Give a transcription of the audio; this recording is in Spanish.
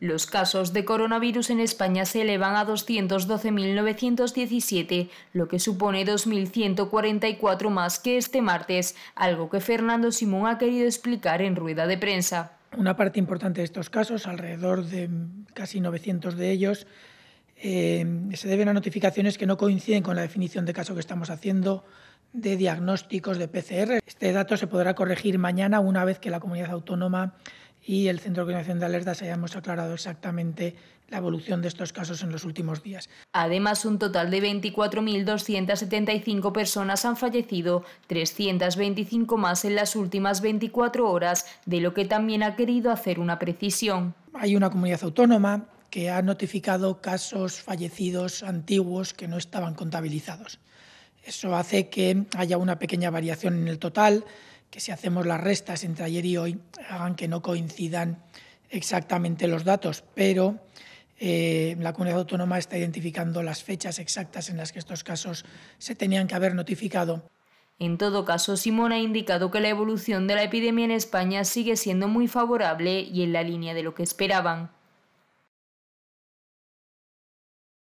Los casos de coronavirus en España se elevan a 212.917, lo que supone 2.144 más que este martes, algo que Fernando Simón ha querido explicar en rueda de prensa. Una parte importante de estos casos, alrededor de casi 900 de ellos, eh, se deben a notificaciones que no coinciden con la definición de caso que estamos haciendo de diagnósticos de PCR. Este dato se podrá corregir mañana una vez que la comunidad autónoma y el Centro de Coordinación de Alertas hayamos aclarado exactamente la evolución de estos casos en los últimos días. Además, un total de 24.275 personas han fallecido, 325 más en las últimas 24 horas, de lo que también ha querido hacer una precisión. Hay una comunidad autónoma que ha notificado casos fallecidos antiguos que no estaban contabilizados. Eso hace que haya una pequeña variación en el total, que si hacemos las restas entre ayer y hoy, hagan que no coincidan exactamente los datos, pero eh, la comunidad autónoma está identificando las fechas exactas en las que estos casos se tenían que haber notificado. En todo caso, Simón ha indicado que la evolución de la epidemia en España sigue siendo muy favorable y en la línea de lo que esperaban.